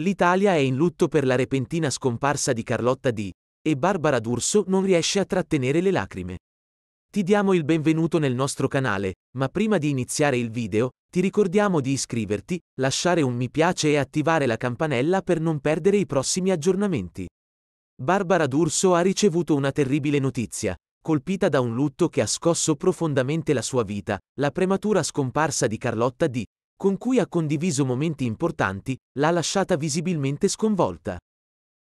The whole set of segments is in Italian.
L'Italia è in lutto per la repentina scomparsa di Carlotta D. e Barbara D'Urso non riesce a trattenere le lacrime. Ti diamo il benvenuto nel nostro canale, ma prima di iniziare il video, ti ricordiamo di iscriverti, lasciare un mi piace e attivare la campanella per non perdere i prossimi aggiornamenti. Barbara D'Urso ha ricevuto una terribile notizia, colpita da un lutto che ha scosso profondamente la sua vita, la prematura scomparsa di Carlotta D., con cui ha condiviso momenti importanti, l'ha lasciata visibilmente sconvolta.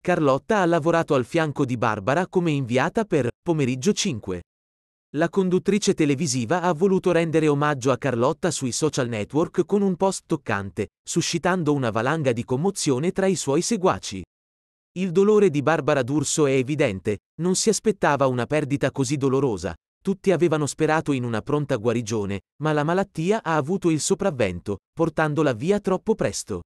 Carlotta ha lavorato al fianco di Barbara come inviata per Pomeriggio 5. La conduttrice televisiva ha voluto rendere omaggio a Carlotta sui social network con un post toccante, suscitando una valanga di commozione tra i suoi seguaci. Il dolore di Barbara D'Urso è evidente, non si aspettava una perdita così dolorosa, tutti avevano sperato in una pronta guarigione, ma la malattia ha avuto il sopravvento, portandola via troppo presto.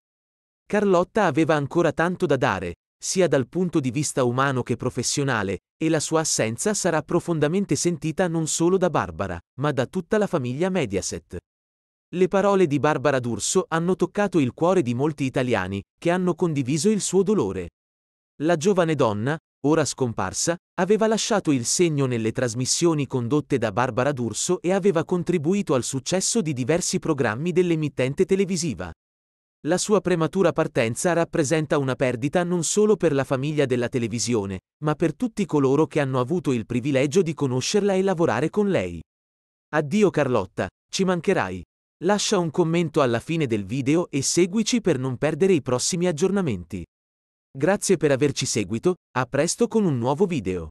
Carlotta aveva ancora tanto da dare, sia dal punto di vista umano che professionale, e la sua assenza sarà profondamente sentita non solo da Barbara, ma da tutta la famiglia Mediaset. Le parole di Barbara D'Urso hanno toccato il cuore di molti italiani, che hanno condiviso il suo dolore. La giovane donna, ora scomparsa, aveva lasciato il segno nelle trasmissioni condotte da Barbara D'Urso e aveva contribuito al successo di diversi programmi dell'emittente televisiva. La sua prematura partenza rappresenta una perdita non solo per la famiglia della televisione, ma per tutti coloro che hanno avuto il privilegio di conoscerla e lavorare con lei. Addio Carlotta, ci mancherai. Lascia un commento alla fine del video e seguici per non perdere i prossimi aggiornamenti. Grazie per averci seguito, a presto con un nuovo video.